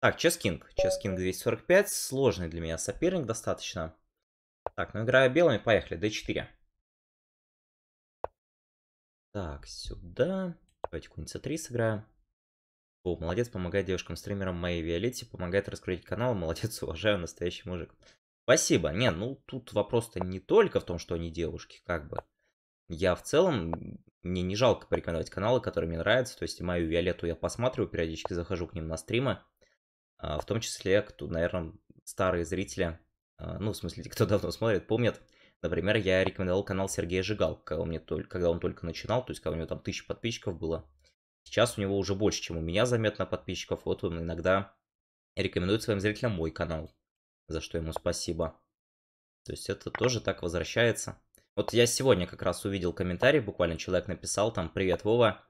Так, Ческинг. Ческинг 245. Сложный для меня соперник достаточно. Так, ну играю белыми. Поехали. D4. Так, сюда. Давайте конь нибудь C3 сыграем. О, молодец, помогает девушкам-стримерам моей Виолетте, помогает раскрутить канал, молодец, уважаю, настоящий мужик. Спасибо. Не, ну тут вопрос-то не только в том, что они девушки, как бы. Я в целом, мне не жалко порекомендовать каналы, которые мне нравятся, то есть мою Виолетту я посматриваю, периодически захожу к ним на стримы. А, в том числе, кто, наверное, старые зрители, а, ну, в смысле, кто давно смотрит, помнят, например, я рекомендовал канал Сергея Жигал, когда он, мне только, когда он только начинал, то есть когда у него там тысяча подписчиков было. Сейчас у него уже больше, чем у меня заметно подписчиков, вот он иногда рекомендует своим зрителям мой канал, за что ему спасибо. То есть это тоже так возвращается. Вот я сегодня как раз увидел комментарий, буквально человек написал там «Привет, Вова,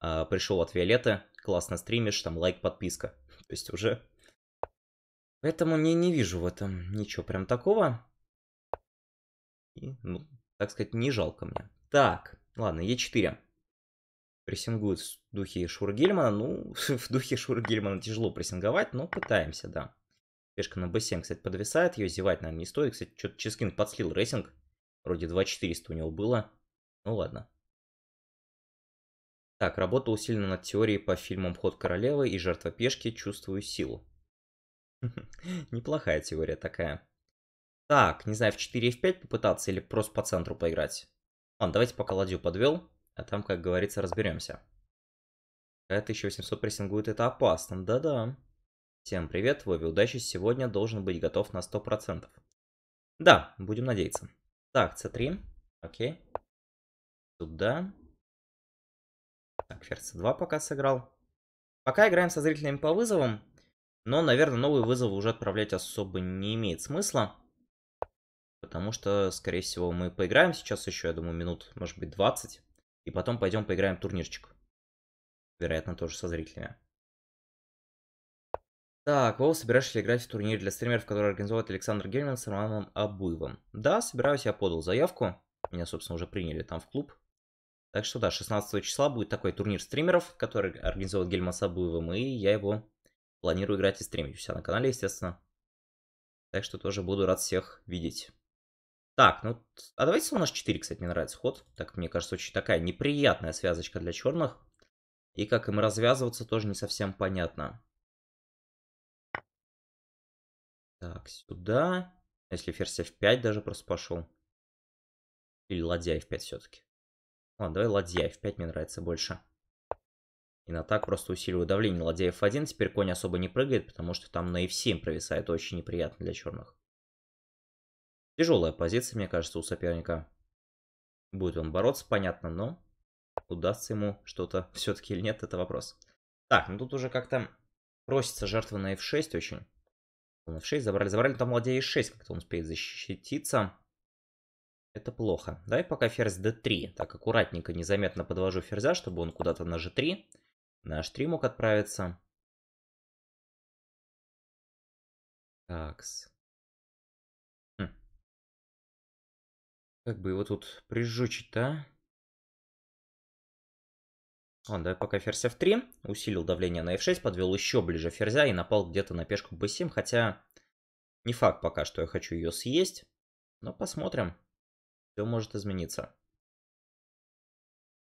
а, пришел от Виолетты, классно стримишь, там лайк, подписка». То есть уже Поэтому не, не вижу в этом ничего прям такого. И, ну, так сказать, не жалко мне. Так, ладно, Е4. Прессингует в духе Шургельмана. Ну, в духе Шургельмана тяжело прессинговать, но пытаемся, да. Пешка на b7, кстати, подвисает. Ее зевать, наверное, не стоит. Кстати, что-то Ческин подслил рейтинг, Вроде 2400 у него было. Ну ладно. Так, работа усилена над теорией по фильмам «Ход королевы» и «Жертва пешки. Чувствую силу». Неплохая теория такая. Так, не знаю, в 4 и в 5 попытаться или просто по центру поиграть. Ладно, давайте пока ладью подвел, а там, как говорится, разберемся. К-1800 прессингует, это опасно, да-да. Всем привет, Вови, удачи, сегодня должен быть готов на 100%. Да, будем надеяться. Так, c3, окей. Сюда. Так, ферзь c2 пока сыграл. Пока играем со зрителями по вызовам, но, наверное, новые вызовы уже отправлять особо не имеет смысла. Потому что, скорее всего, мы поиграем сейчас еще, я думаю, минут, может быть, 20. И потом пойдем поиграем турнирчик. Вероятно, тоже со зрителями. Так, Вова, собираешься играть в турнир для стримеров, который организовывает Александр Гельман с Романом Абуевым? Да, собираюсь, я подал заявку. Меня, собственно, уже приняли там в клуб. Так что да, 16 числа будет такой турнир стримеров, который организовывает Гельман с Абуевым, и я его Планирую играть и стримить у себя на канале, естественно. Так что тоже буду рад всех видеть. Так, ну, а давайте слон h4, кстати, мне нравится ход. Так, мне кажется, очень такая неприятная связочка для черных. И как им развязываться, тоже не совсем понятно. Так, сюда. Если ферзь f5 даже просто пошел. Или ладья f5 все-таки. Ладно, давай ладья f5 мне нравится больше. И на так просто усиливаю давление ладья f1. Теперь конь особо не прыгает, потому что там на f7 провисает. Очень неприятно для черных. Тяжелая позиция, мне кажется, у соперника. Будет он бороться, понятно, но удастся ему что-то все-таки или нет, это вопрос. Так, ну тут уже как-то просится жертва на f6 очень. На f6 забрали, забрали, там ладья e6 как-то он успеет защититься. Это плохо. Давай пока ферзь d3. Так, аккуратненько, незаметно подвожу ферзя, чтобы он куда-то на g3. Наш тримок отправится. отправиться. Такс. Хм. Как бы его тут прижучить-то, а? Ладно, давай пока ферзь f3. Усилил давление на f6, подвел еще ближе ферзя и напал где-то на пешку b7. Хотя не факт пока, что я хочу ее съесть. Но посмотрим. Все может измениться.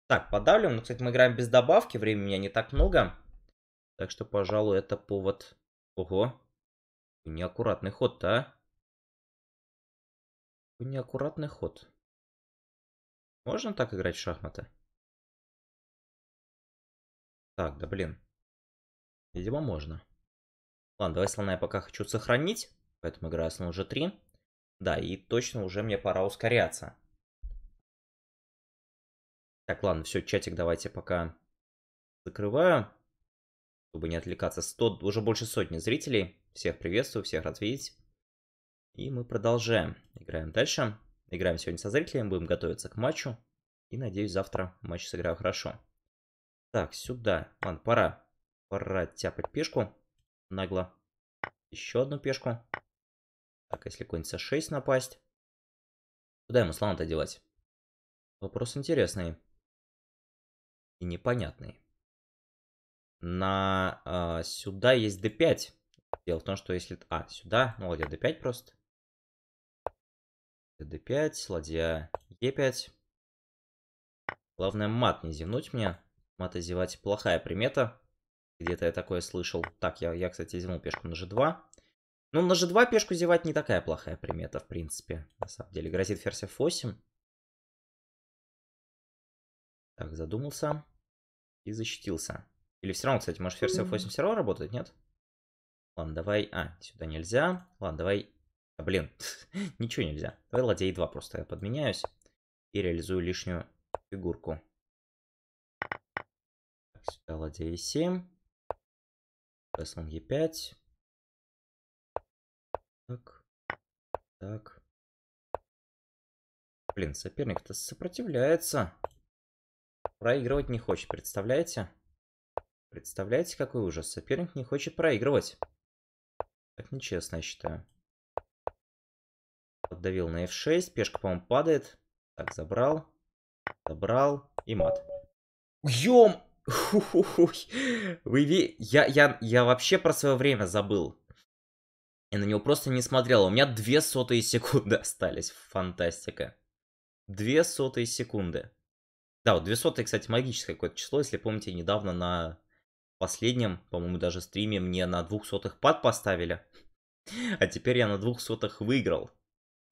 Так, подавлю. Ну, кстати, мы играем без добавки. Времени у меня не так много. Так что, пожалуй, это повод... Ого. Неаккуратный ход-то, а? Неаккуратный ход. Можно так играть в шахматы? Так, да блин. Видимо, можно. Ладно, давай слона я пока хочу сохранить. Поэтому играю слон уже 3 Да, и точно уже мне пора ускоряться. Так, ладно, все, чатик давайте пока закрываю, чтобы не отвлекаться. 100, уже больше сотни зрителей. Всех приветствую, всех рад видеть. И мы продолжаем. Играем дальше. Играем сегодня со зрителями, будем готовиться к матчу. И надеюсь, завтра матч сыграю хорошо. Так, сюда. Ладно, пора. Пора тяпать пешку. Нагло. Еще одну пешку. Так, если какой-нибудь c6 напасть. Куда ему слона-то делать? Вопрос интересный и непонятный. На а, сюда есть d5. Дело в том, что если... А, сюда, ну ладья d5 просто. d5, ладья e5. Главное мат не зевнуть мне. Мат зевать плохая примета. Где-то я такое слышал. Так, я, я кстати, зевнул пешку на g2. Ну, на g2 пешку зевать не такая плохая примета, в принципе. На самом деле, грозит ферзь f8. Так, задумался и защитился. Или все равно, кстати, может версия F8 все равно работает, нет? Ладно, давай... А, сюда нельзя. Ладно, давай... А, блин, ничего нельзя. Давай ладья E2 просто я подменяюсь и реализую лишнюю фигурку. Так, сюда ладья E7. Слон E5. Так. Так. Блин, соперник-то сопротивляется проигрывать не хочет, представляете? Представляете, какой ужас? Соперник не хочет проигрывать. Так нечестно, я считаю. Поддавил на f6, пешка, по-моему, падает. Так, забрал, забрал и мат. Ём! Вы ви... я, я, я вообще про свое время забыл. Я на него просто не смотрел. У меня две сотые секунды остались. Фантастика. Две сотые секунды. Да, вот 200, кстати, магическое какое-то число. Если помните, недавно на последнем, по-моему, даже стриме мне на 200 пад поставили. А теперь я на 200 выиграл.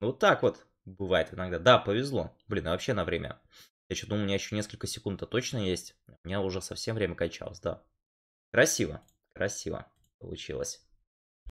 Ну, вот так вот бывает иногда. Да, повезло. Блин, а вообще на время. Я что думаю, у меня еще несколько секунд-то точно есть. У меня уже совсем время качалось, да. Красиво, красиво получилось.